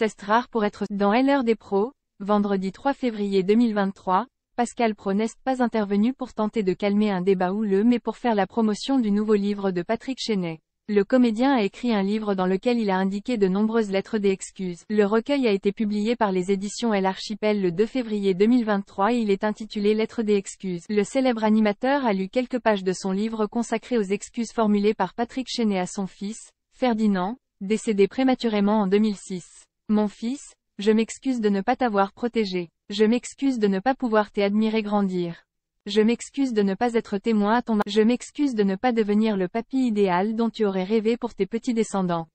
C'est rare pour être dans L'Heure des pros, vendredi 3 février 2023, Pascal Pro n'est pas intervenu pour tenter de calmer un débat houleux mais pour faire la promotion du nouveau livre de Patrick Chenet. Le comédien a écrit un livre dans lequel il a indiqué de nombreuses lettres d'excuses. Le recueil a été publié par les éditions L'Archipel Archipel le 2 février 2023 et il est intitulé Lettres d'excuses. Le célèbre animateur a lu quelques pages de son livre consacré aux excuses formulées par Patrick Chenet à son fils, Ferdinand, décédé prématurément en 2006. Mon fils, je m'excuse de ne pas t'avoir protégé. Je m'excuse de ne pas pouvoir t'admirer grandir. Je m'excuse de ne pas être témoin à ton... Je m'excuse de ne pas devenir le papy idéal dont tu aurais rêvé pour tes petits descendants.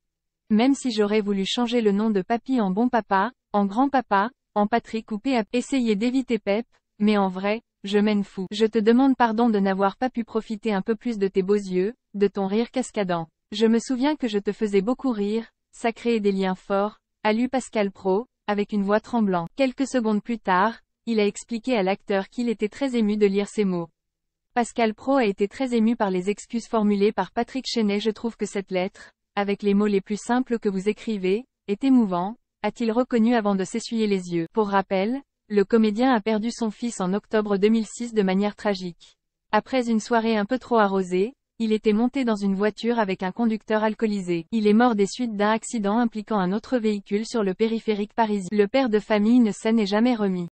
Même si j'aurais voulu changer le nom de papy en bon papa, en grand papa, en Patrick ou à Essayer d'éviter Pep, e mais en vrai, je mène fou. Je te demande pardon de n'avoir pas pu profiter un peu plus de tes beaux yeux, de ton rire cascadant. Je me souviens que je te faisais beaucoup rire, ça créait des liens forts, a lu Pascal Pro, avec une voix tremblante. Quelques secondes plus tard, il a expliqué à l'acteur qu'il était très ému de lire ces mots. Pascal Pro a été très ému par les excuses formulées par Patrick Chenet. Je trouve que cette lettre, avec les mots les plus simples que vous écrivez, est émouvant, a-t-il reconnu avant de s'essuyer les yeux. Pour rappel, le comédien a perdu son fils en octobre 2006 de manière tragique. Après une soirée un peu trop arrosée, il était monté dans une voiture avec un conducteur alcoolisé. Il est mort des suites d'un accident impliquant un autre véhicule sur le périphérique parisien. Le père de famille ne s'en est jamais remis.